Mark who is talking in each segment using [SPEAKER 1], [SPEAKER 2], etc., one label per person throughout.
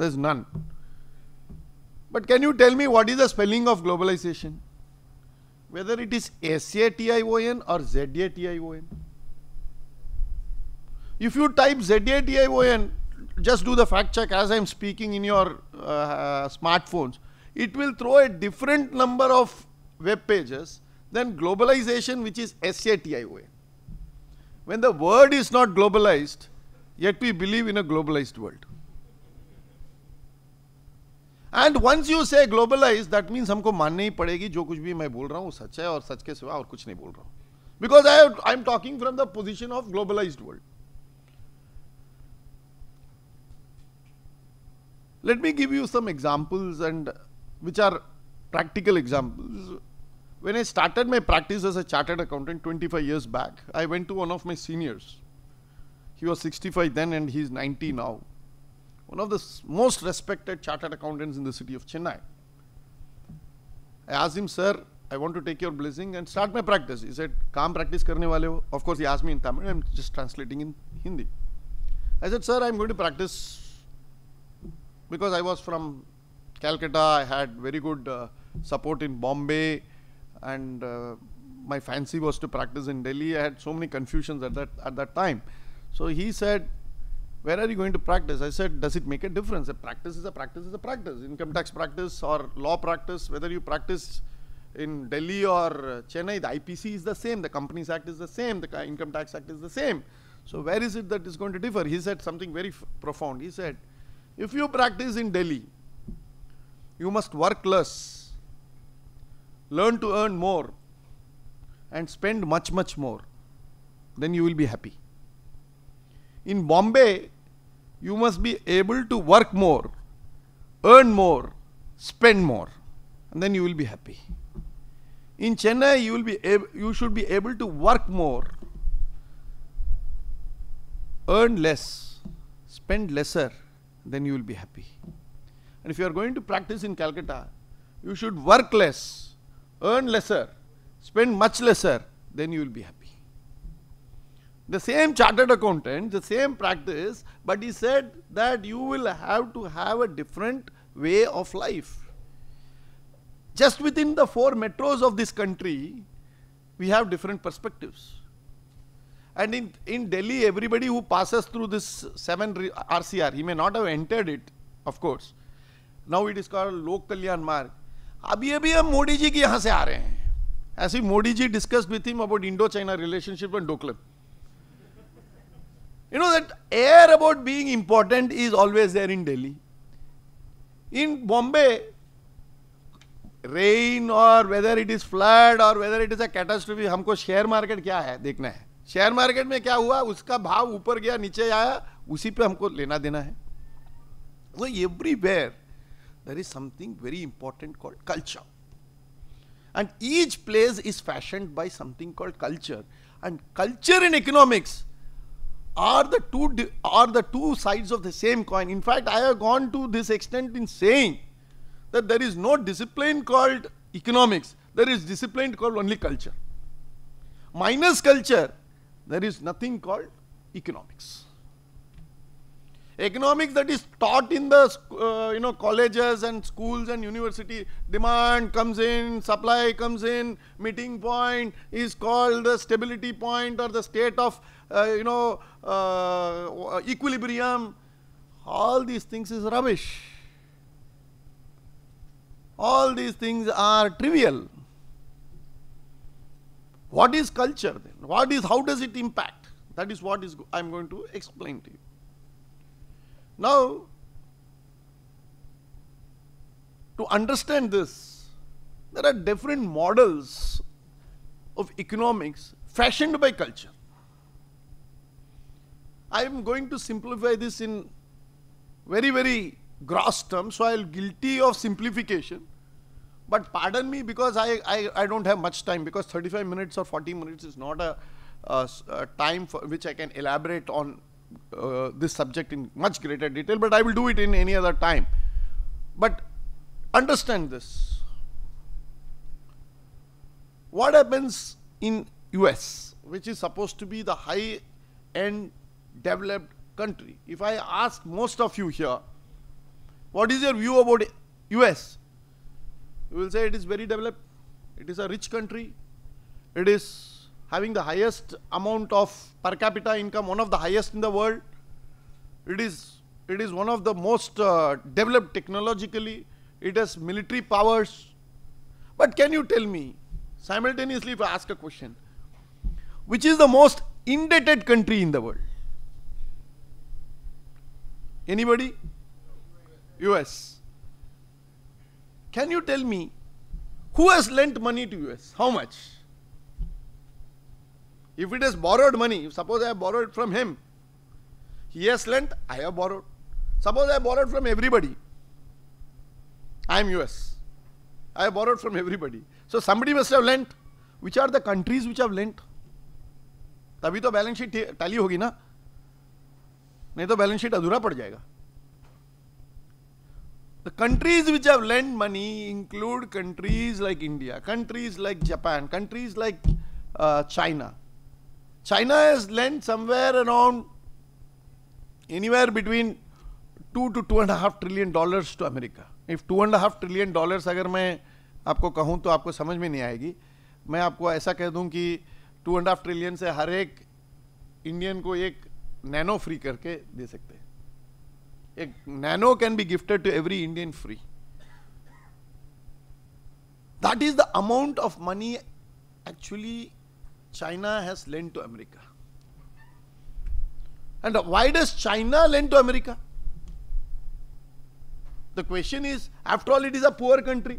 [SPEAKER 1] There's none. But can you tell me what is the spelling of globalization? Whether it is S-A-T-I-O-N or Z-A-T-I-O-N. If you type Z-A-T-I-O-N, just do the fact check as I'm speaking in your uh, smartphones. It will throw a different number of web pages than globalization which is S-A-T-I-O-N. When the word is not globalized, yet we believe in a globalized world. And once you say globalize that means हमको माननी ही पड़ेगी जो कुछ भी मैं बोल रहा हूँ सच है और सच के सिवा और कुछ नहीं बोल रहा हूँ because I, I am talking from the position of globalized world. Let me give you some examples and which are practical examples. When I started my practice as a chartered accountant 25 years back, I went to one of my seniors. He was 65 then and he's 90 now one of the most respected chartered accountants in the city of Chennai. I asked him, sir, I want to take your blessing and start my practice. He said, काम practice Karne wale ho?" Of course, he asked me in Tamil. I'm just translating in Hindi. I said, sir, I'm going to practice because I was from Calcutta. I had very good uh, support in Bombay and uh, my fancy was to practice in Delhi. I had so many confusions at that, at that time. So he said, where are you going to practice? I said, does it make a difference? A practice is a practice is a practice. Income tax practice or law practice, whether you practice in Delhi or Chennai, the IPC is the same, the Companies Act is the same, the Income Tax Act is the same. So where is it that is going to differ? He said something very profound. He said, if you practice in Delhi, you must work less, learn to earn more, and spend much, much more. Then you will be happy. In Bombay, you must be able to work more, earn more, spend more, and then you will be happy. In Chennai, you will be you should be able to work more, earn less, spend lesser, then you will be happy. And if you are going to practice in Calcutta, you should work less, earn lesser, spend much lesser, then you will be happy the same chartered accountant, the same practice, but he said that you will have to have a different way of life. Just within the four metros of this country, we have different perspectives. And in, in Delhi, everybody who passes through this 7 RCR, he may not have entered it, of course. Now it is called Lok Kalyan Marg. अभी अभी हम मोदी जी के यहाँ से आ रहे हैं as he Modi ji discussed with him about Indo-China relationship and Doklam. You know that air about being important is always there in Delhi. In Bombay, rain और weather it is flood और weather it is a catastrophe, हमको share market क्या है देखना है share market में क्या हुआ उसका भाव ऊपर गया नीचे आया उसी पे हमको लेना देना है तो everywhere there is something very important called culture and each place is fashion by something called culture and culture in economics are the two are the two sides of the same coin. In fact, I have gone to this extent in saying that there is no discipline called economics. There is discipline called only culture. Minus culture, there is nothing called economics. Economics that is taught in the uh, you know colleges and schools and university demand comes in, supply comes in, meeting point is called the stability point or the state of uh, you know, uh, equilibrium, all these things is rubbish. All these things are trivial. What is culture then? What is, how does it impact? That is what is I am going to explain to you. Now, to understand this, there are different models of economics fashioned by culture. I am going to simplify this in very, very gross terms. So i am guilty of simplification. But pardon me because I, I, I don't have much time because 35 minutes or 40 minutes is not a, a, a time for which I can elaborate on uh, this subject in much greater detail, but I will do it in any other time. But understand this. What happens in US, which is supposed to be the high end developed country. If I ask most of you here, what is your view about US? You will say it is very developed. It is a rich country. It is having the highest amount of per capita income, one of the highest in the world. It is, it is one of the most uh, developed technologically. It has military powers. But can you tell me, simultaneously if I ask a question, which is the most indebted country in the world? Anybody? US. Can you tell me who has lent money to US? How much? If it is borrowed money, suppose I have borrowed from him, he has lent, I have borrowed. Suppose I borrowed from everybody. I am US. I have borrowed from everybody. So somebody must have lent. Which are the countries which have lent? तभी तो balance sheet tally होगी ना नहीं तो balance sheet अधूरा पड़ जाएगा the countries which have lend money include countries like India countries like Japan countries like China China is lend somewhere around anywhere between two two two and half trillion dollar to America if two and half trillion dollars अगर मैं आपको कहूँ तो आपको समझ में नहीं आएगी मैं आपको ऐसा कह दूँ कि टू एंड हाफ ट्रिलियन से हर एक इंडियन को एक नैनो फ्री करके दे सकते हैं एक Nano can be gifted to every Indian free that is the amount of money actually China has lent to America and why does China lend to America the question is after all it is a poor country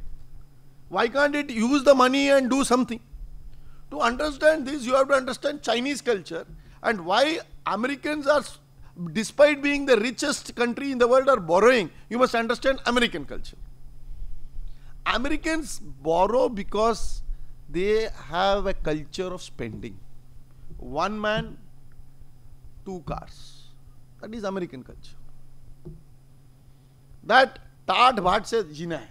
[SPEAKER 1] why can't it use the money and do something to understand this you have to understand Chinese culture and why Americans are, despite being the richest country in the world, are borrowing. You must understand American culture. Americans borrow because they have a culture of spending. One man, two cars. That is American culture. That taat bhat se jina hai.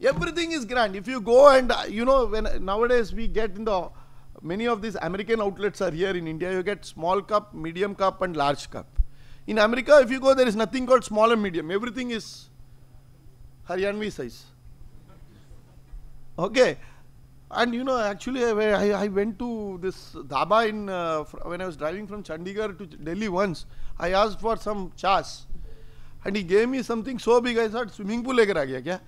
[SPEAKER 1] Everything is grand. If you go and, uh, you know, when nowadays we get in the many of these American outlets are here in India. You get small cup, medium cup and large cup. In America, if you go, there is nothing called small and medium. Everything is Haryanvi size. Okay. And you know, actually, I, I, went to this dhaba in, uh, when I was driving from Chandigarh to Delhi once. I asked for some chas. And he gave me something so big, I thought, swimming pool lekar aa gaya kya?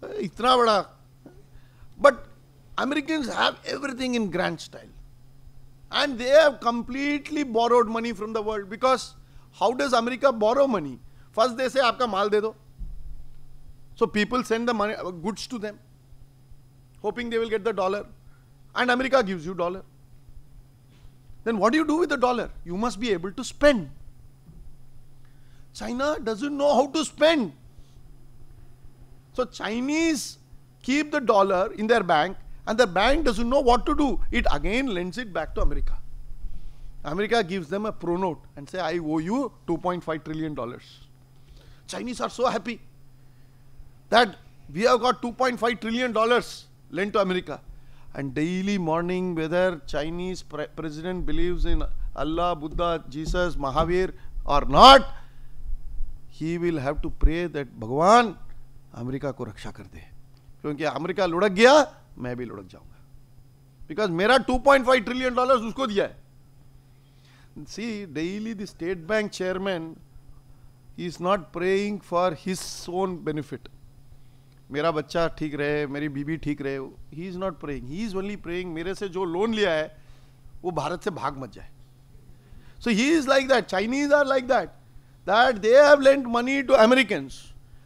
[SPEAKER 1] Uh, itna bada. But Americans have everything in grand style. And they have completely borrowed money from the world because how does America borrow money? First they say, aapka maal de do. So people send the money, uh, goods to them, hoping they will get the dollar. And America gives you dollar. Then what do you do with the dollar? You must be able to spend. China doesn't know how to spend. So Chinese keep the dollar in their bank and the bank doesn't know what to do. It again lends it back to America. America gives them a pro note and say, I owe you $2.5 trillion. Chinese are so happy that we have got $2.5 trillion lent to America. And daily morning, whether Chinese pre president believes in Allah, Buddha, Jesus, Mahavir or not, he will have to pray that Bhagwan, America ko रक्षा कर दे क्योंकि America लुढ़क गया मैं भी लुढ़क जाऊंगा बिकॉज मेरा 2.5 ट्रिलियन डॉलर उसको दिया है see daily the State Bank chairman is not praying for his own benefit मेरा बच्चा ठीक रहे मेरी बीबी ठीक रहे he is not praying he is only praying मेरे से जो लोन लिया है वो भारत से भाग मत जाए so he is like that Chinese are like that that they have lent money to Americans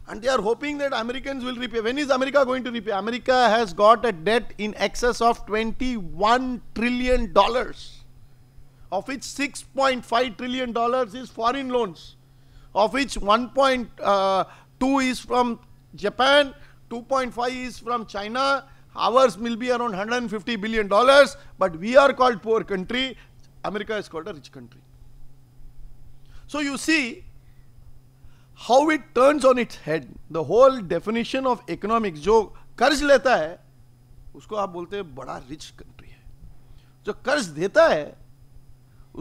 [SPEAKER 1] And they are hoping that Americans will repay. When is America going to repay? America has got a debt in excess of $21 trillion, of which $6.5 trillion is foreign loans, of which uh, 1.2 is from Japan, 2.5 is from China, ours will be around 150 billion dollars but we are called poor country america is called a rich country so you see how it turns on its head the whole definition of economics जो कर्ज लेता है उसको आप बोलते हैं बड़ा rich country है जो कर्ज देता है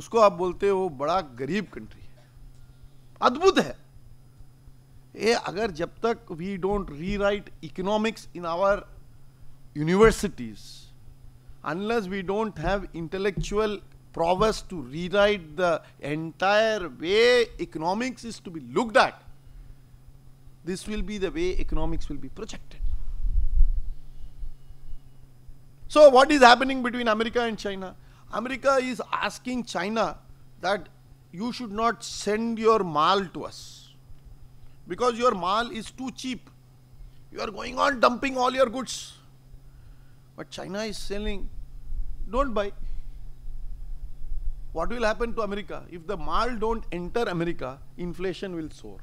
[SPEAKER 1] उसको आप बोलते हो बड़ा गरीब कंट्री है अद्भुत है ये अगर जब तक we don't rewrite economics in our universities unless we don't have intellectual prowess to rewrite the entire way economics is to be looked at This will be the way economics will be projected. So what is happening between America and China? America is asking China that you should not send your mal to us because your mal is too cheap. You are going on dumping all your goods. But China is selling, don't buy. What will happen to America? If the mal don't enter America, inflation will soar.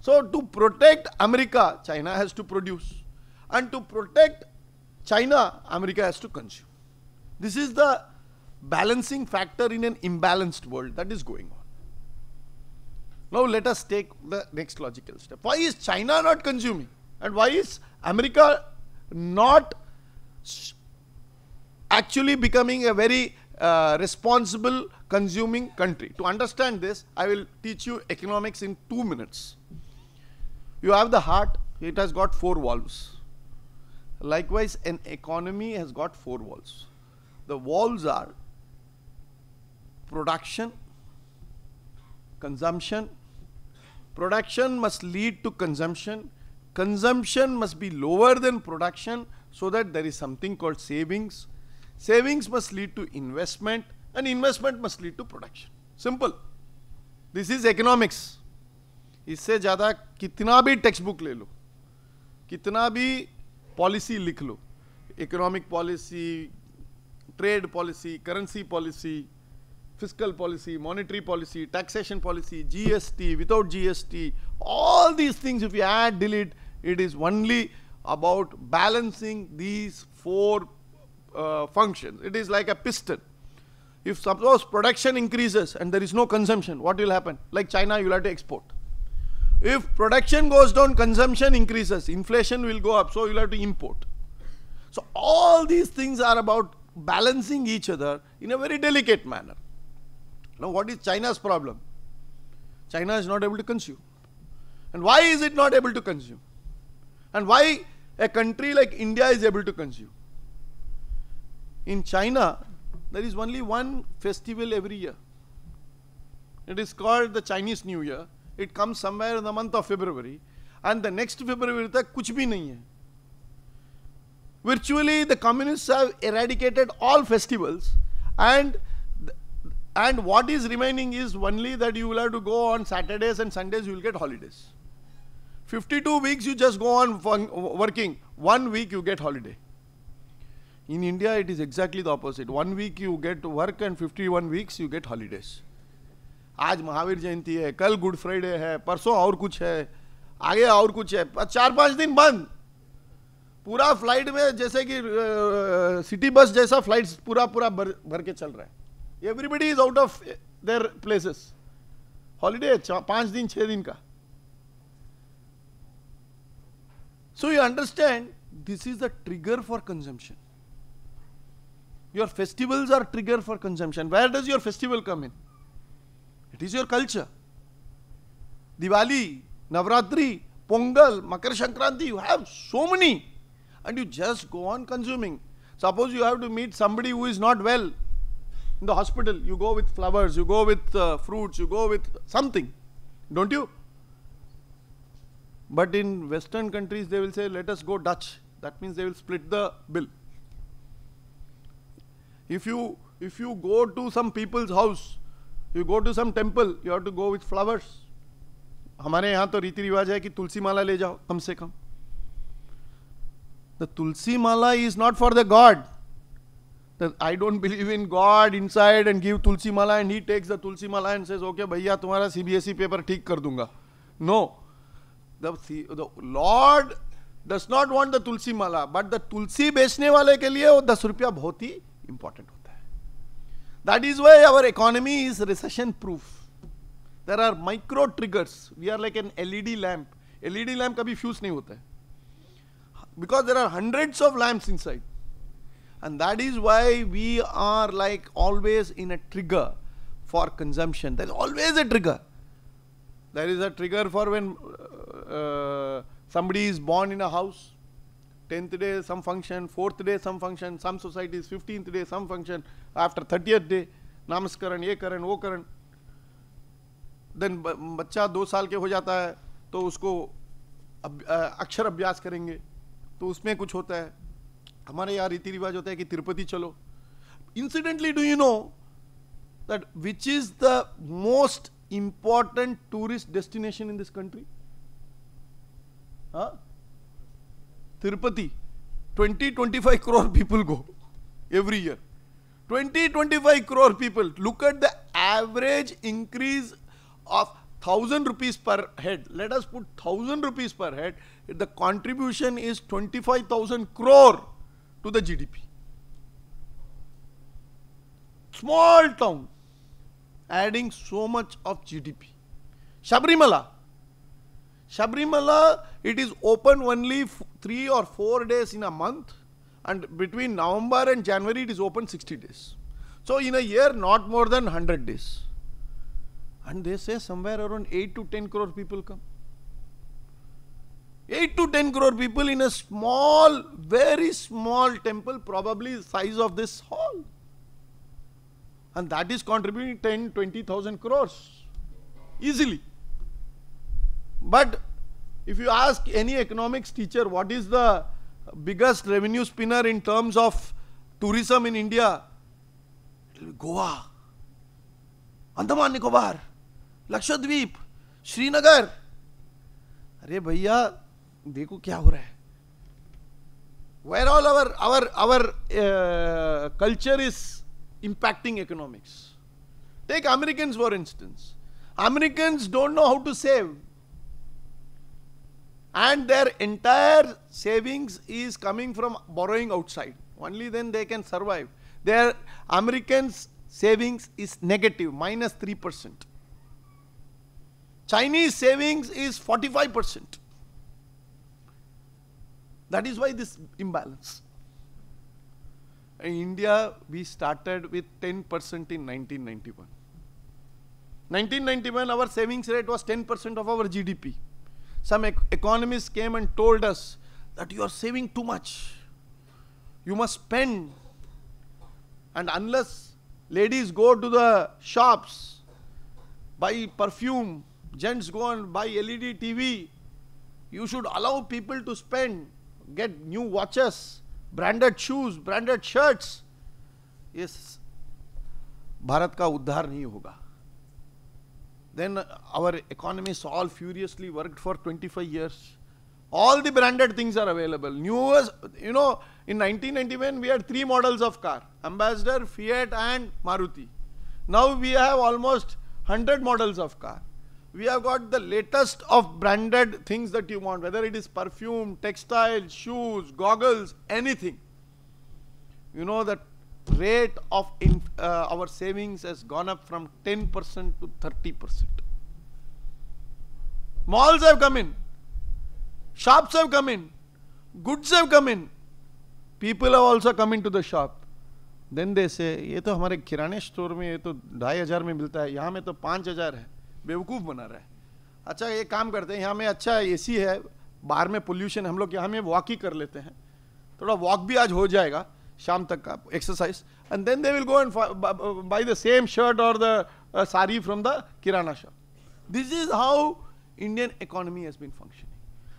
[SPEAKER 1] So to protect America, China has to produce. And to protect China, America has to consume. This is the balancing factor in an imbalanced world that is going on. Now let us take the next logical step. Why is China not consuming? And why is America not actually becoming a very uh, responsible consuming country? To understand this, I will teach you economics in two minutes. You have the heart, it has got four valves. Likewise, an economy has got four valves. The valves are production, consumption. Production must lead to consumption. Consumption must be lower than production so that there is something called savings. Savings must lead to investment and investment must lead to production. Simple. This is economics. इससे ज़्यादा कितना भी text book ले लो कितना भी policy लिख लो economic policy trade policy currency policy physical policy monetary policy taxation policy G S T without G S T all these things if you add delete it is only about balancing these four function it is like a piston if suppose production increases and there is no consumption what will happen like China you like to export If production goes down, consumption increases, inflation will go up, so you'll have to import. So all these things are about balancing each other in a very delicate manner. Now what is China's problem? China is not able to consume. And why is it not able to consume? And why a country like India is able to consume? In China, there is only one festival every year. It is called the Chinese New Year it comes somewhere in the month of February and the next February tak kuch bhi Virtually the communists have eradicated all festivals and and what is remaining is only that you will have to go on Saturdays and Sundays you will get holidays. 52 weeks you just go on working, one week you get holiday. In India it is exactly the opposite, one week you get work and 51 weeks you get holidays. आज महावीर जयंती है कल good Friday है परसों और कुछ है आगे और कुछ है चार पांच दिन बंद पूरा फ्लाइट में जैसे कि सिटी बस जैसा फ्लाइट पूरा पूरा भर भर के चल रहा है everybody is out of their places holiday पांच दिन छह दिन का so you understand this is the trigger for consumption your festivals are trigger for consumption where does your festival come in It is your culture. Diwali, Navratri, Pongal, Makar Shankranti, you have so many. And you just go on consuming. Suppose you have to meet somebody who is not well in the hospital. You go with flowers, you go with uh, fruits, you go with something. Don't you? But in Western countries, they will say, let us go Dutch. That means they will split the bill. If you, if you go to some people's house you go to some temple you have to go with flowers हमारे यहाँ तो रीति रिवाज है कि तुलसी माला ले जाओ कम से कम the tulsi mala is not for the God I don't believe in God inside and give tulsi mala and he takes the tulsi mala and says okay भैया तुम्हारा सीबीएसई पेपर e ठीक कर दूंगा no the Lord does not want the tulsi mala but the तुलसी बेचने वाले के लिए वो दस रुपया बहुत ही इंपॉर्टेंट होता That is why our economy is recession proof. There are micro triggers. We are like an LED lamp. LED lamp kabhi fuse nahi hota hai. Because there are hundreds of lamps inside. And that is why we are like always in a trigger for consumption. There is always a trigger. There is a trigger for when uh, uh somebody is born in a house. 10th day some function, 4th day some function, some societies, 15th day some function, after 30th day नामस्करण ये करण वो करण then बच्चा दो साल के हो जाता है तो उसको अब, आ, अक्षर अभ्यास करेंगे तो उसमें कुछ होता है हमारे यहाँ रीति रिवाज होता है कि तिरुपति चलो incidentally do you know that which is the most important tourist destination in this country Tirupati 20 25 crore people go every year 20 25 crore people. Look at the average increase of 1000 rupees per head. Let us put 1000 rupees per head. The contribution is 25,000 crore to the GDP. Small town adding so much of GDP. Shabrimala. Shabrimala, it is open only three or four days in a month and between November and January it is open 60 days. So in a year not more than 100 days. And they say somewhere around 8 to 10 crore people come. 8 to 10 crore people in a small, very small temple, probably the size of this hall. And that is contributing 10, 20,000 crores easily. But if you ask any economics teacher what is the biggest revenue spinner in terms of tourism in India, Goa, Andaman Nicobar, Lakshadweep, Srinagar अरे भैया देखो क्या हो रहा है where all our our our uh, culture is impacting economics take americans for instance americans don't know how to save and their entire savings is coming from borrowing outside. Only then they can survive. Their Americans savings is negative, minus 3%. Chinese savings is 45%. That is why this imbalance. In India, we started with 10% in 1991. 1991, our savings rate was 10% of our GDP. Some ec economists came and told us that you are saving too much. You must spend. And unless ladies go to the shops, buy perfume, gents go and buy LED TV, you should allow people to spend, get new watches, branded shoes, branded shirts. Yes, Bharat ka udhar नहीं hoga. Then our economists all furiously worked for 25 years. All the branded things are available. Newest, you know, in 1991 we had three models of car, Ambassador, Fiat and Maruti. Now we have almost 100 models of car. We have got the latest of branded things that you want, whether it is perfume, textile, shoes, goggles, anything. You know that rate of in, uh, our savings has gone up from 10% to 30%. Malls have come in, shops have come in, goods have come in, people have also come into the shop. Then they say ये तो हमारे किराने store में ये तो ढाई हज़ार में मिलता है यहाँ में तो पाँच हज़ार है बेवकूफ़ बना रहा है अच्छा ये काम करते हैं यहाँ में अच्छा एसी है बाहर में पोल्यूशन हम लोग यहाँ में वॉक ही कर लेते हैं थोड़ा वॉक भी आज हो जाएगा sham tak uh, exercise and then they will go and buy the same shirt or the uh, sari from the kirana shop. This is how Indian economy has been functioning.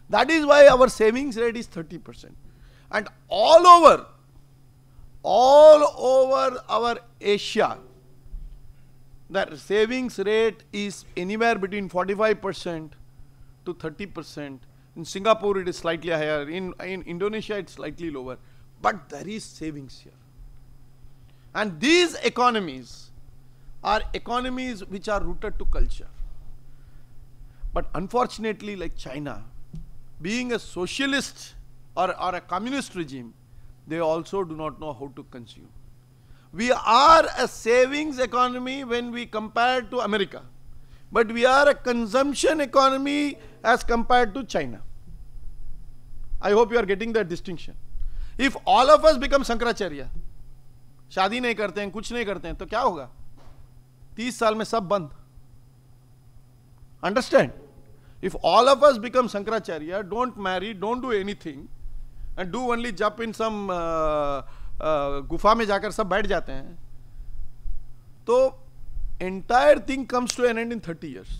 [SPEAKER 1] That is why our savings rate is 30%. And all over, all over our Asia, that savings rate is anywhere between 45% to 30%. In Singapore, it is slightly higher. In, in Indonesia, it's slightly lower. But there is savings here. And these economies are economies which are rooted to culture. But unfortunately, like China, being a socialist or, or a communist regime, they also do not know how to consume. We are a savings economy when we compare to America. But we are a consumption economy as compared to China. I hope you are getting that distinction. If all of us become Shankaracharya शादी नहीं करते हैं कुछ नहीं करते हैं तो क्या होगा तीस साल में सब बंद understand if all of us become Shankaracharya don't marry don't do anything and do only jap in सम गुफा में जाकर सब बैठ जाते हैं तो entire thing comes to an end in thirty years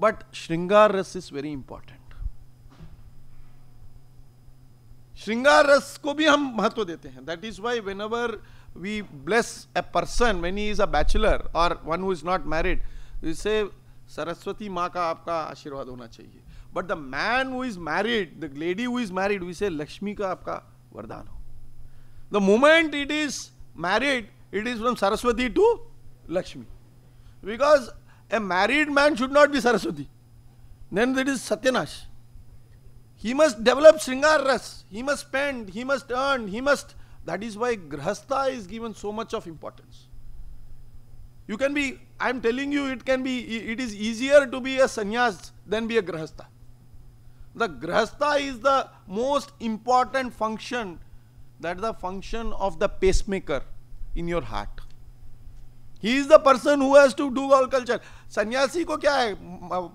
[SPEAKER 1] but shringar ras is very important श्रृंगार रस को भी हम महत्व देते हैं that is why whenever we bless a person when he is a bachelor और one who is not married इसे सरस्वती माँ का आपका आशीर्वाद होना चाहिए but the man who is married the lady who is married इसे लक्ष्मी का आपका वरदान हो the moment it is married it is from Saraswati to Lakshmi because a married man should not be Saraswati then that is सत्यनाश He must develop Sringar Ras, he must spend, he must earn, he must. That is why Grahastha is given so much of importance. You can be, I am telling you, it can be, it is easier to be a sannyas than be a Grahastha. The Grahastha is the most important function, that is the function of the pacemaker in your heart. He is the person who has to do all culture सन्यासी को क्या है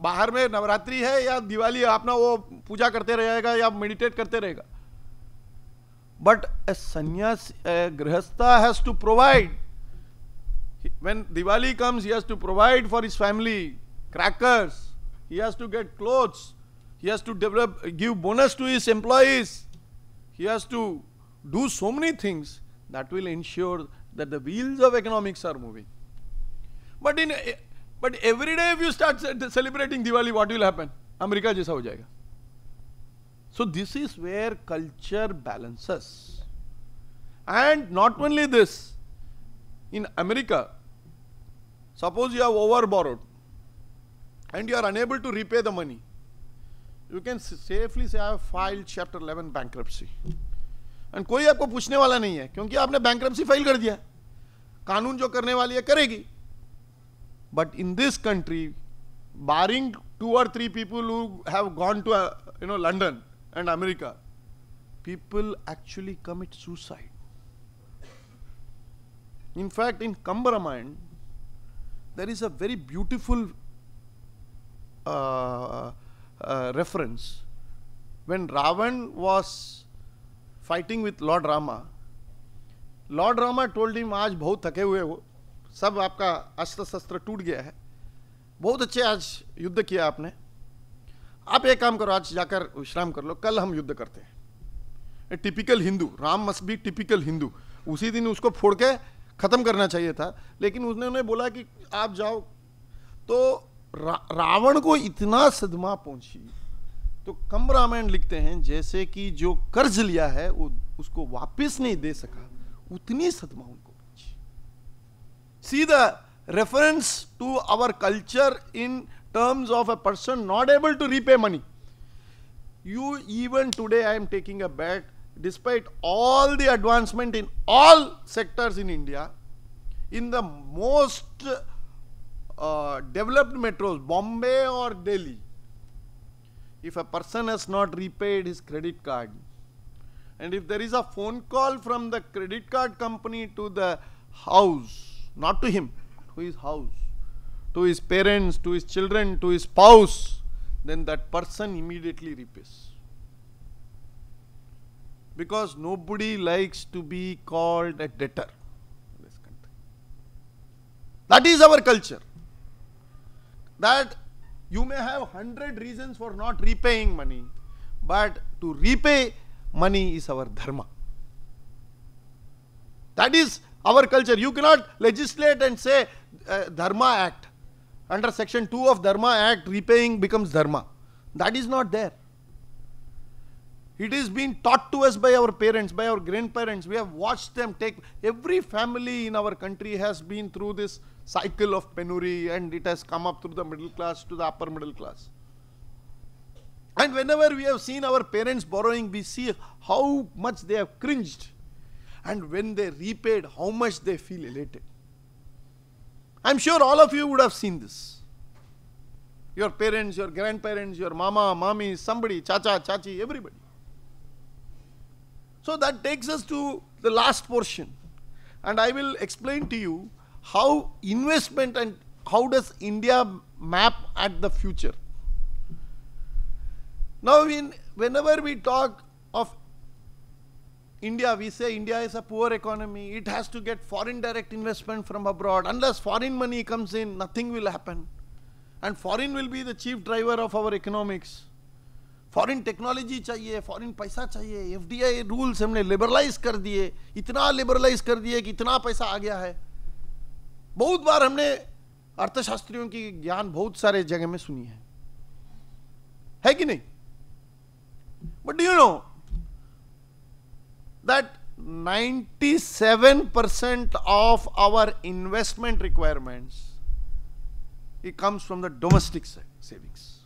[SPEAKER 1] बाहर में नवरात्रि है या दिवाली है अपना वो पूजा करते रहेगा या मेडिटेट करते रहेगा but a sanyasi grihastha has to provide when diwali comes he has to provide for his family crackers he has to get clothes he has to develop give bonus to his employees he has to do so many things that will ensure that the wheels of economics are moving but in but every day you start celebrating Diwali what will happen America जैसा हो जाएगा so this is where culture balances and not only this in America suppose you have over borrowed and you are unable to repay the money you can safely say i have chapter eleven 11 and कोई आपको पूछने वाला नहीं है क्योंकि आपने bankruptcy file कर दिया कानून जो करने वाली है करेगी But in this country, barring two or three people who have gone to, uh, you know, London and America, people actually commit suicide. In fact, in Kambaraman, there is a very beautiful uh, uh, reference when Ravan was fighting with Lord Rama. Lord Rama told him, "Aaj बहुत thake hue ho." सब आपका अस्त्र शस्त्र टूट गया है बहुत अच्छे आज युद्ध किया आपने आप एक काम करो आज जाकर विश्राम कर लो कल हम युद्ध करते हैं typical Hindu Ram must be typical Hindu उसी दिन उसको फोड़ के ख़त्म करना चाहिए था लेकिन उसने उन्हें बोला कि आप जाओ तो रा, रावण को इतना सदमा पहुंची तो कम रामायण लिखते हैं जैसे कि जो कर्ज लिया है वो उसको वापस नहीं दे सका उतनी सदमा See the reference to our culture in terms of a person not able to repay money. You even today I am taking a bet despite all the advancement in all sectors in India in the most uh, developed metros Bombay or Delhi if a person has not repaid his credit card and if there is a phone call from the credit card company to the house not to him, to his house, to his parents, to his children, to his spouse, then that person immediately repays. Because nobody likes to be called a debtor in this country. That is our culture. That you may have 100 reasons for not repaying money, but to repay money is our dharma. That is our culture. You cannot legislate and say uh, Dharma Act. Under section 2 of Dharma Act, repaying becomes Dharma. That is not there. It is being taught to us by our parents, by our grandparents. We have watched them take, every family in our country has been through this cycle of penury and it has come up through the middle class to the upper middle class. And whenever we have seen our parents borrowing, we see how much they have cringed and when they repaid, how much they feel elated. I'm sure all of you would have seen this. Your parents, your grandparents, your mama, mommy, somebody, chacha, chachi, everybody. So that takes us to the last portion. And I will explain to you how investment and how does India map at the future. Now, in, whenever we talk of India, we say India is a poor economy. It has to get foreign direct investment from abroad. Unless foreign money comes in, nothing will happen. And foreign will be the chief driver of our economics. Foreign technology चाहिए foreign पैसा चाहिए FDI rules हमने liberalise कर दिए इतना liberalise कर दिए कि इतना पैसा आ गया है बहुत बार हमने अर्थशास्त्रियों की ज्ञान बहुत सारे जगह में सुनी है है कि नहीं but you know that 97% of our investment requirements it comes from the domestic savings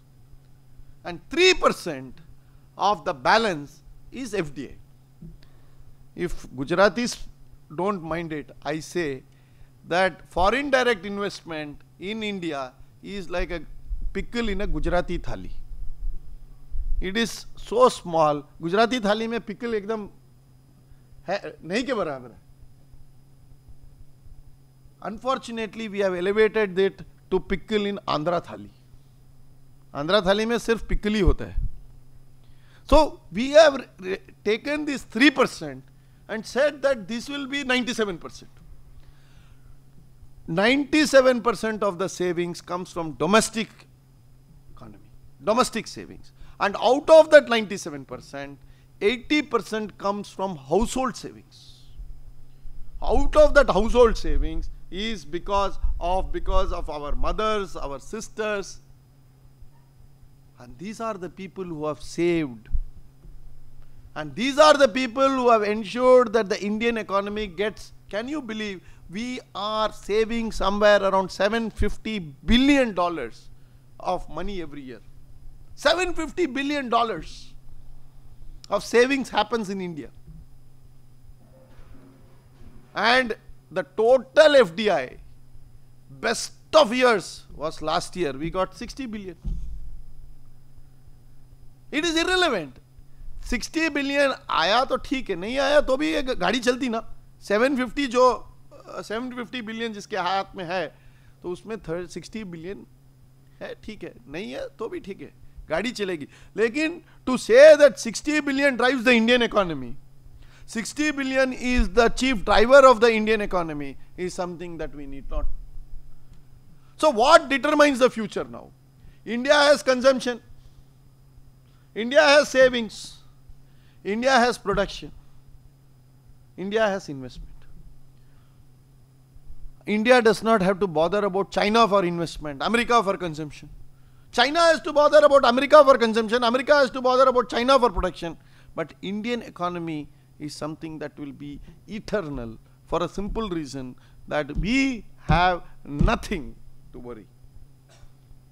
[SPEAKER 1] and 3% of the balance is fda if gujaratis don't mind it i say that foreign direct investment in india is like a pickle in a gujarati thali it is so small gujarati thali mein pickle ekdam है नहीं के बराबर है unfortunately we have elevated it to pickle in Andhra thali Andhra थाली में सिर्फ pickle ही होता है so we have taken this three percent and set that this will be ninety seven percent seven percent of the savings comes from domestic economy domestic savings and out of that ninety seven percent 80% comes from household savings. Out of that household savings is because of because of our mothers, our sisters. And these are the people who have saved. And these are the people who have ensured that the Indian economy gets, can you believe, we are saving somewhere around 750 billion dollars of money every year. 750 billion dollars. of savings happens in India. And the total FDI, best of years, was last year. We got 60 billion. It is irrelevant 60 billion आया तो ठीक है नहीं आया तो भी ये गाड़ी चलती ना 750 जो 750 बिलियन जिसके हाथ में है तो उसमें थर्ड 60 बिलियन है ठीक है नहीं है तो भी ठीक है गाड़ी चलेगी लेकिन to say that sixty billion drive the Indian economy sixty billion is the chief driver of the Indian economy is something that we need not so what determines the future now India has consumption India has savings India has production India has investment India does not have to bother about China for investment America for consumption China has to bother about America for consumption. America has to bother about China for production. But Indian economy is something that will be eternal for a simple reason that we have nothing to worry.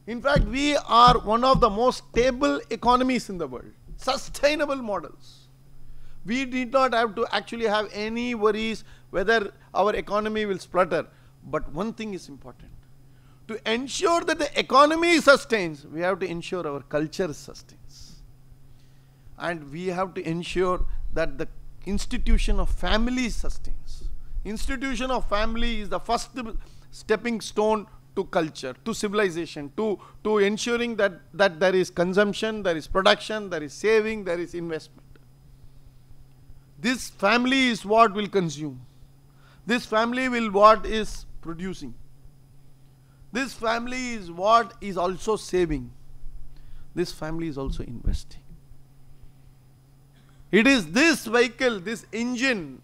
[SPEAKER 1] In fact, we are one of the most stable economies in the world. Sustainable models. We did not have to actually have any worries whether our economy will splutter. But one thing is important to ensure that the economy sustains, we have to ensure our culture sustains. And we have to ensure that the institution of family sustains. Institution of family is the first stepping stone to culture, to civilization, to, to ensuring that, that there is consumption, there is production, there is saving, there is investment. This family is what will consume. This family will what is producing this family is what is also saving. This family is also investing. It is this vehicle, this engine,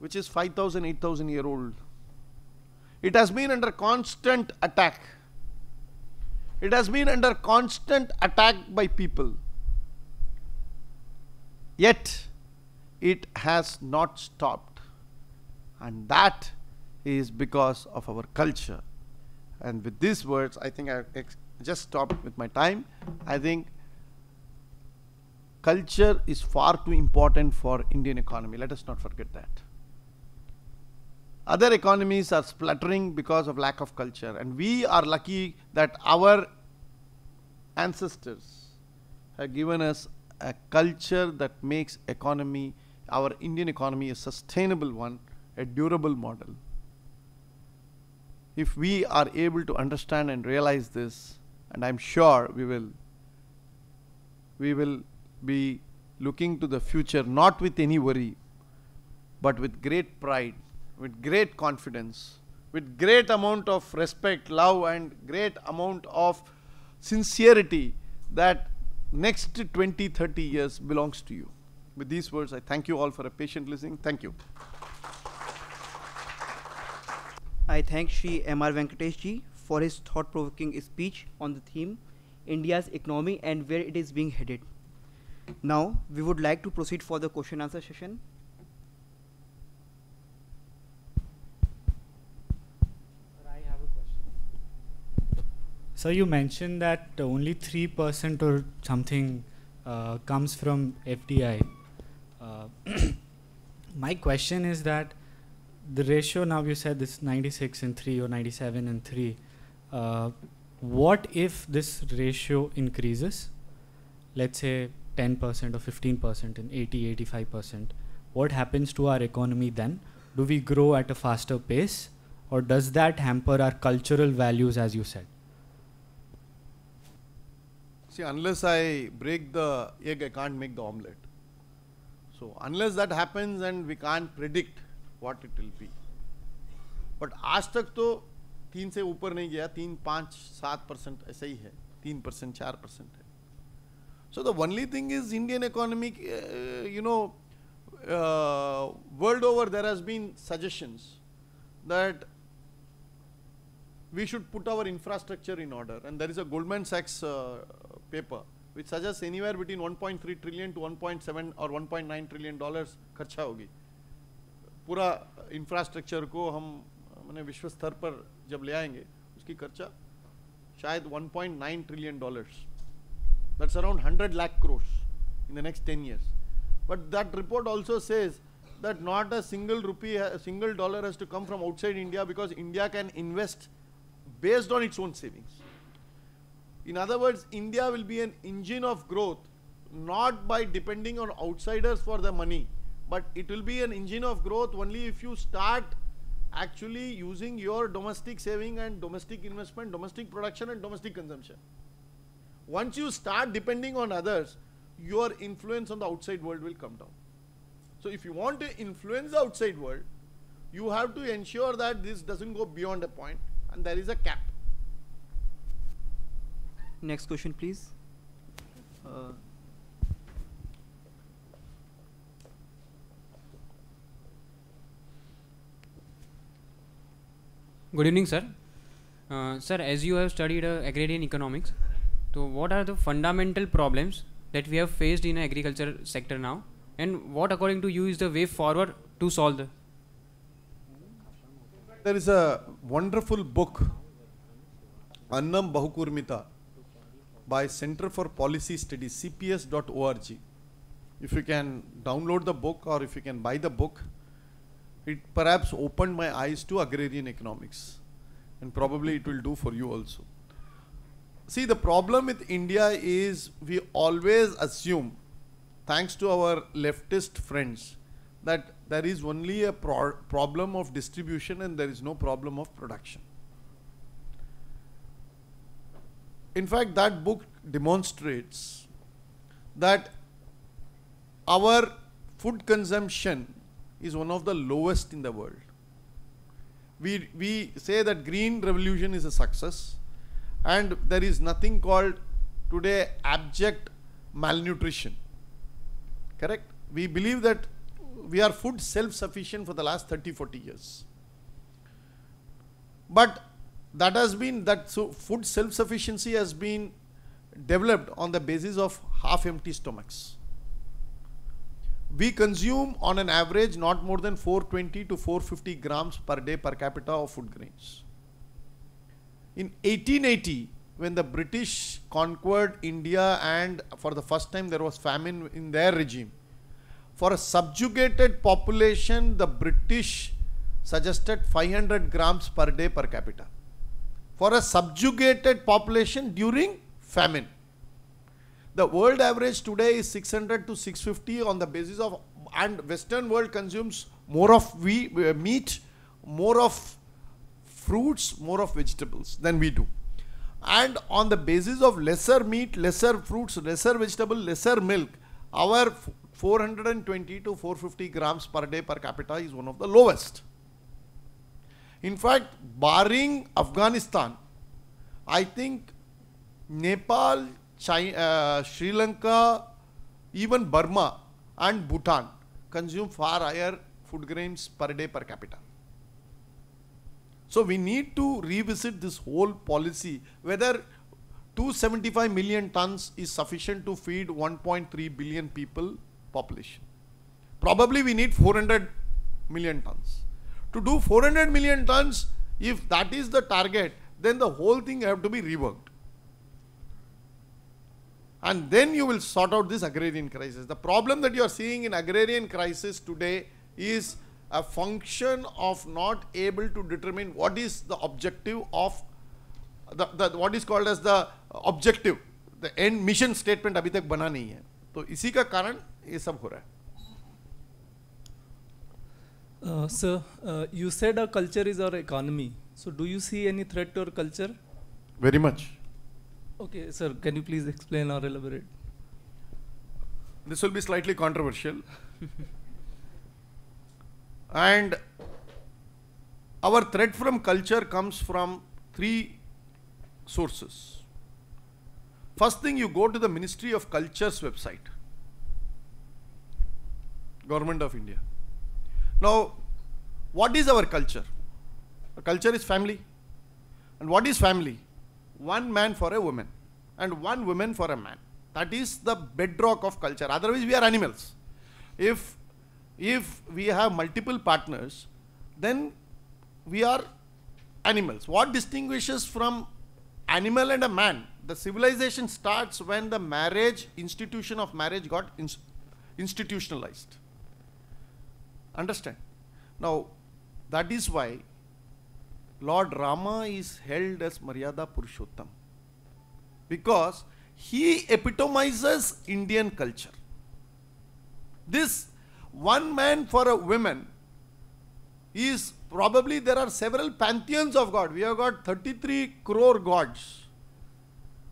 [SPEAKER 1] which is 5,000, 8,000 year old. It has been under constant attack. It has been under constant attack by people. Yet, it has not stopped. And that is because of our culture. And with these words, I think I just stopped with my time. I think culture is far too important for Indian economy. Let us not forget that. Other economies are spluttering because of lack of culture. And we are lucky that our ancestors have given us a culture that makes economy, our Indian economy, a sustainable one, a durable model if we are able to understand and realize this, and I'm sure we will, we will be looking to the future not with any worry, but with great pride, with great confidence, with great amount of respect, love, and great amount of sincerity that next 20, 30 years belongs to you. With these words, I thank you all for a patient listening. Thank you. I thank Sri M.R. Venkatesh ji for his thought-provoking speech on the theme India's economy and where it is being headed. Now, we would like to proceed for the question answer session. So you mentioned that only 3% or something uh, comes from FDI. Uh, my question is that the ratio now you said is 96 and 3 or 97 and 3 uh, what if this ratio increases let's say 10% or 15% and 80 85% what happens to our economy then do we grow at a faster pace or does that hamper our cultural values as you said see unless i break the egg i can't make the omelette so unless that happens and we can't predict what it will be but आज तक तो तीन से ऊपर नहीं गया तीन पाँच सात परसेंट ऐसा ही है तीन परसेंट चार परसेंट है so the only thing is Indian economy you know world over there has been suggestions that we should put our infrastructure in order and there is a Goldman सैक्स paper which suggest any between one point three trillion to one point seven or one point nine trillion dollar खर्चा होगी पूरा infrastructure को हम मैंने विश्व स्तर पर जब ले आएंगे उसकी खर्चा शायद 1.9 trillion dollars that's around 100 lakh crores in the next 10 years but that report also says that not a single rupee single dollar has to come from outside India because India can invest based on its own savings in other words India will be an engine of growth not by depending on outsiders for the money but it will be an engine of growth only if you start actually using your domestic saving and domestic investment, domestic production and domestic consumption. Once you start depending on others, your influence on the outside world will come down. So if you want to influence the outside world, you have to ensure that this doesn't go beyond a point and there is a cap. Next question, please. Uh, Good evening, sir. Uh, sir, as you have studied uh, agrarian economics, so what are the fundamental problems that we have faced in agriculture sector now, and what, according to you, is the way forward to solve the? There is a wonderful book, Annam Bahukurmita, by Center for Policy Studies, CPS.org. If you can download the book or if you can buy the book, it perhaps opened my eyes to agrarian economics and probably it will do for you also. See, the problem with India is we always assume, thanks to our leftist friends, that there is only a pro problem of distribution and there is no problem of production. In fact, that book demonstrates that our food consumption is one of the lowest in the world. We, we say that green revolution is a success and there is nothing called today abject malnutrition. Correct? We believe that we are food self-sufficient for the last 30, 40 years. But that has been, that so food self-sufficiency has been developed on the basis of half empty stomachs we consume on an average not more than 420 to 450 grams per day per capita of food grains. In 1880, when the British conquered India and for the first time there was famine in their regime, for a subjugated population, the British suggested 500 grams per day per capita. For a subjugated population during famine. The world average today is 600 to 650 on the basis of, and Western world consumes more of we, uh, meat, more of fruits, more of vegetables than we do. And on the basis of lesser meat, lesser fruits, lesser vegetable, lesser milk, our 420 to 450 grams per day per capita is one of the lowest. In fact, barring Afghanistan, I think Nepal, China, uh, Sri Lanka, even Burma and Bhutan consume far higher food grains per day per capita. So we need to revisit this whole policy whether 275 million tons is sufficient to feed 1.3 billion people population. Probably we need 400 million tons. To do 400 million tons, if that is the target, then the whole thing have to be reworked and then you will sort out this agrarian crisis. The problem that you are seeing in agrarian crisis today is a function of not able to determine what is the objective of the, the what is called as the objective, the end mission statement Abhi tak बना नहीं hai. So, isi ka karan ye sab ho raha Uh, sir, uh, you said our culture is our economy. So, do you see any threat to our culture? Very much. Okay, sir, can you please explain or elaborate? This will be slightly controversial. and our threat from culture comes from three sources. First thing, you go to the Ministry of Culture's website, Government of India. Now, what is our culture? Our culture is family. And what is family? one man for a woman and one woman for a man. That is the bedrock of culture. Otherwise, we are animals. If, if we have multiple partners, then we are animals. What distinguishes from animal and a man? The civilization starts when the marriage institution of marriage got in, institutionalized. Understand? Now, that is why Lord Rama is held as Maryada Purushottam because he epitomizes Indian culture. This one man for a woman is probably there are several pantheons of God. We have got 33 crore gods.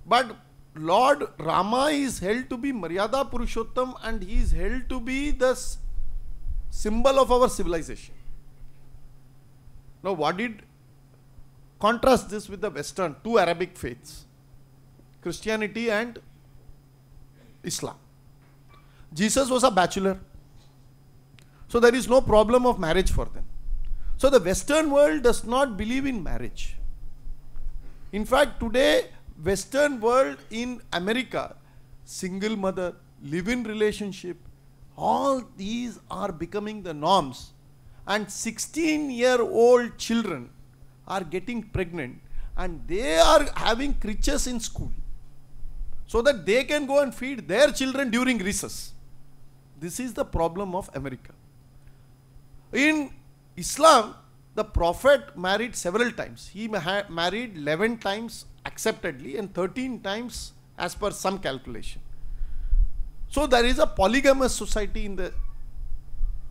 [SPEAKER 1] But Lord Rama is held to be Maryada Purushottam and he is held to be the symbol of our civilization. Now, what did Contrast this with the Western, two Arabic faiths, Christianity and Islam. Jesus was a bachelor. So there is no problem of marriage for them. So the Western world does not believe in marriage. In fact, today, Western world in America, single mother, live-in relationship, all these are becoming the norms. And 16-year-old children are getting pregnant and they are having creatures in school so that they can go and feed their children during recess. This is the problem of America. In Islam, the Prophet married several times. He married 11 times acceptedly and 13 times as per some calculation. So there is a polygamous society in the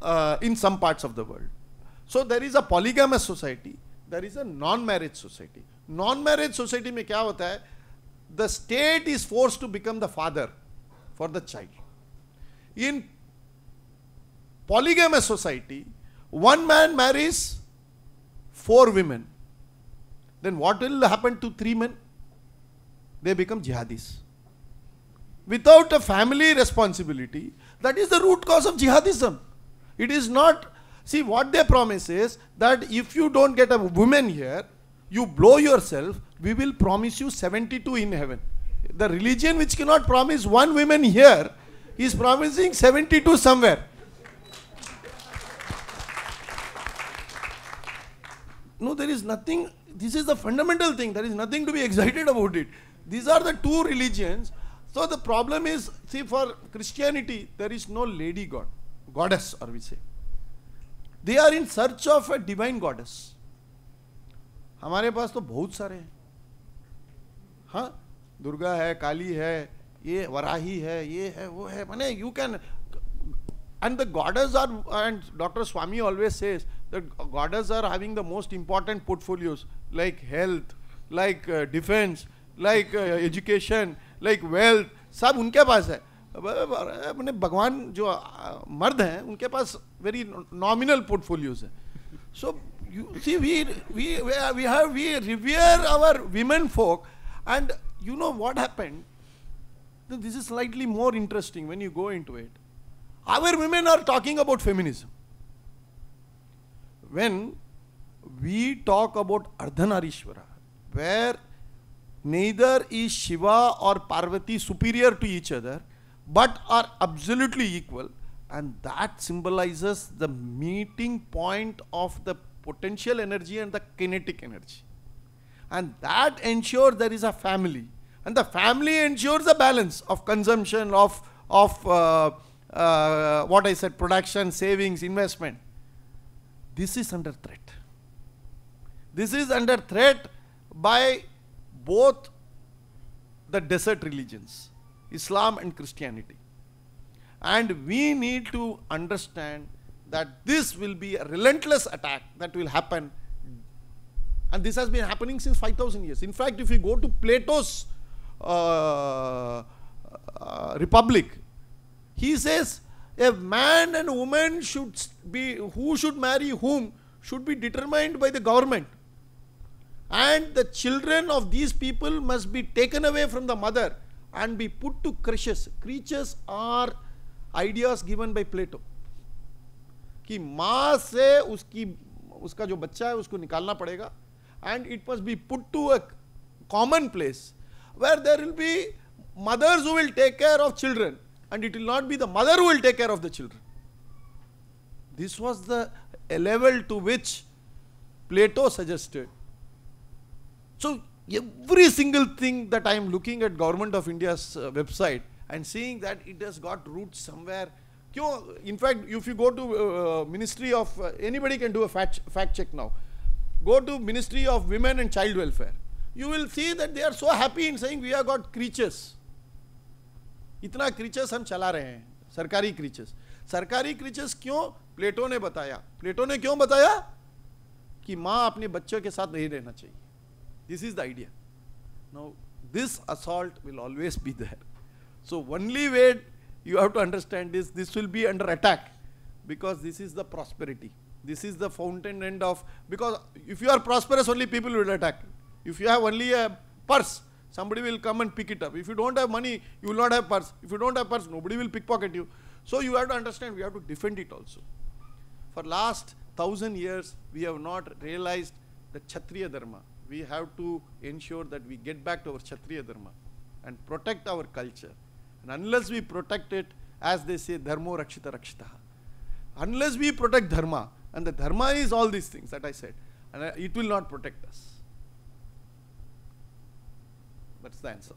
[SPEAKER 1] uh, in some parts of the world. So there is a polygamous society there is a non-marriage society. Non-marriage society में क्या होता The state is forced to become the father for the child. In polygamous society, one man marries four women. Then what will happen to three men? They become jihadis. Without a family responsibility, that is the root cause of jihadism. It is not See, what they promise is that if you don't get a woman here, you blow yourself, we will promise you 72 in heaven. The religion which cannot promise one woman here is promising 72 somewhere. No, there is nothing, this is the fundamental thing, there is nothing to be excited about it. These are the two religions. So the problem is, see for Christianity, there is no lady god, goddess or we say. They are in search of a divine goddess हमारे पास तो बहुत सारे हैं हाँ दुर्गा है काली है ये वराही है ये है वो है मैंने you can and the goddess are and doctor Swami always says the goddess are having the most important portfolios like health like defence like education like wealth सब उनके पास है अपने भगवान जो मर्द हैं उनके पास वेरी नॉमिनल पोर्टफोलियोज है so you see we we we have we revere our women folk and you know what happen this is slightly more interesting when you go into it our women are talking about feminism when we talk about Ardhanarishvara where neither is Shiva or Parvati superior to each other but are absolutely equal and that symbolizes the meeting point of the potential energy and the kinetic energy. And that ensures there is a family. And the family ensures a balance of consumption, of, of uh, uh, what I said, production, savings, investment. This is under threat. This is under threat by both the desert religions Islam and Christianity. And we need to understand that this will be a relentless attack that will happen. And this has been happening since 5,000 years. In fact, if you go to Plato's uh, uh, Republic, he says a man and woman should be, who should marry whom should be determined by the government. And the children of these people must be taken away from the mother and be put to creatures. Creatures are ideas given by Plato. कि माँ से उसकी उसका जो बच्चा है उसको निकालना पड़ेगा and it must be put to a common place where there will be mothers who will take care of children and it will not be the mother will take care of the children this was the level to which Plato suggested so every single thing that I am looking at Government of India's uh, website and seeing that it has got roots somewhere. In fact, if you go to uh, Ministry of, uh, anybody can do a fact, fact check now. Go to Ministry of Women and Child Welfare. You will see that they are so happy in saying we have got creatures. Itna creatures hum chala rahe hain. Sarkari creatures. Sarkari creatures क्यों Plato ne bataya. Plato ne क्यों bataya? Ki maa apne bachcho ke साथ nahi rehna chahiye. This is the idea. Now, this assault will always be there. So, only way you have to understand is this will be under attack because this is the prosperity. This is the fountain end of, because if you are prosperous, only people will attack. If you have only a purse, somebody will come and pick it up. If you don't have money, you will not have purse. If you don't have purse, nobody will pickpocket you. So you have to understand, we have to defend it also. For last thousand years, we have not realized the Kshatriya Dharma, we have to ensure that we get back to our Kshatriya Dharma and protect our culture. And unless we protect it, as they say, Dharmo Rakshita Rakshita. Unless we protect Dharma, and the Dharma is all these things that I said, and uh, it will not protect us. That's the answer.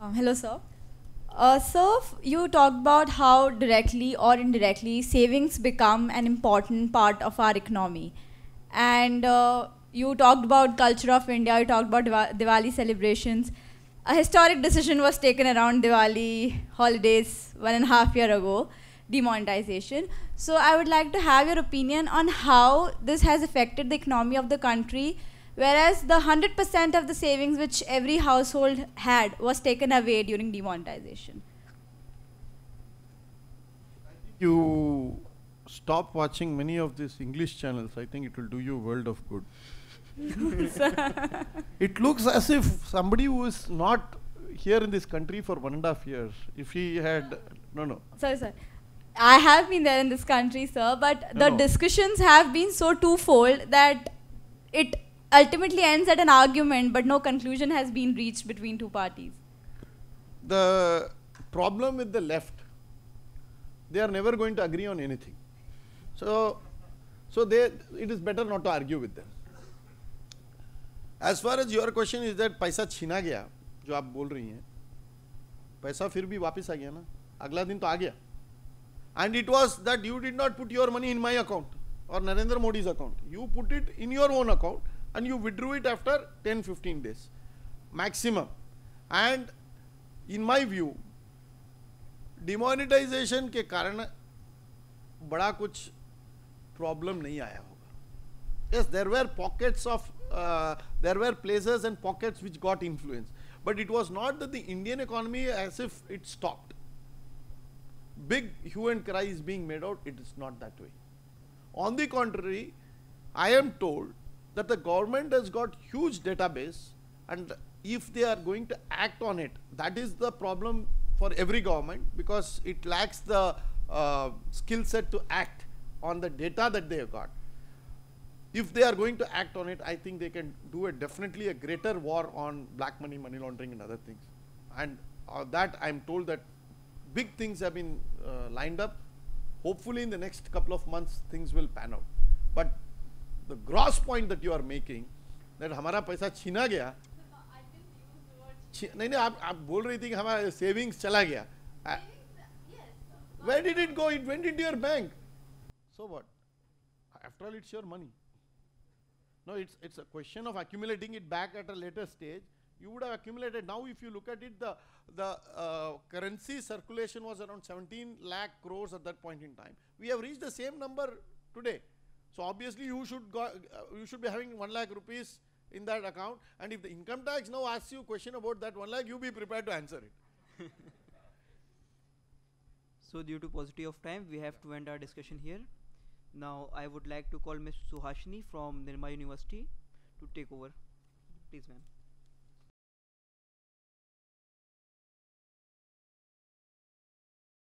[SPEAKER 1] Um, hello, sir. Uh, so you talked about how directly or indirectly savings become an important part of our economy, and uh, you talked about culture of India. You talked about Diwali celebrations. A historic decision was taken around Diwali holidays one and a half year ago, demonetization. So I would like to have your opinion on how this has affected the economy of the country whereas the 100% of the savings which every household had was taken away during demonetization. You stop watching many of these English channels. I think it will do you a world of good. it looks as if somebody who is not here in this country for one and a half years, if he had, no, no. Sorry, sir, I have been there in this country, sir, but no, the no. discussions have been so twofold that it ultimately ends at an argument, but no conclusion has been reached between two parties? The problem with the left, they are never going to agree on anything. So, so they, it is better not to argue with them. As far as your question is that paisa छीना गया जो आप बोल रही हैं पैसा फिर भी वापस आ गया ना अगला दिन तो आ गया and it was that you did not put your money in my account or Narendra Modi's account. You put it in your own account and you withdrew it after 10 15 days maximum and in my view demonetisation के कारण बड़ा कुछ problem नहीं आया होगा yes there were pockets of there were places and pockets which got influence but it was not the Indian economy as if it stopped big hue and cry is being made out, it is not that way. On the contrary, I am told that the government has got huge database and if they are going to act on it that is the problem for every government because it lacks the uh, skill set to act on the data that they have got if they are going to act on it i think they can do a definitely a greater war on black money money laundering and other things and uh, that i'm told that big things have been uh, lined up hopefully in the next couple of months things will pan out but the gross point that you are making that हमारा पैसा छीना गया नहीं नहीं आप आप बोल रही थी कि हमारा सेविंग्स चला Where did it go? It went into your bank. So what? After all, it's your money. No, it's, a question of accumulating it back at a later stage. You would have accumulated. Now, if you look at it, the, uh, currency circulation was around 17 lakh crores at that point in time. We have reached the same number today. So obviously you should go, uh, you should be having 1 lakh rupees in that account and if the income tax now asks you question about that 1 lakh you be prepared to answer it. so due to paucity of time we have to end our discussion here. Now I would like to call Ms. Suhashini from Nirma University to take over. Please ma'am.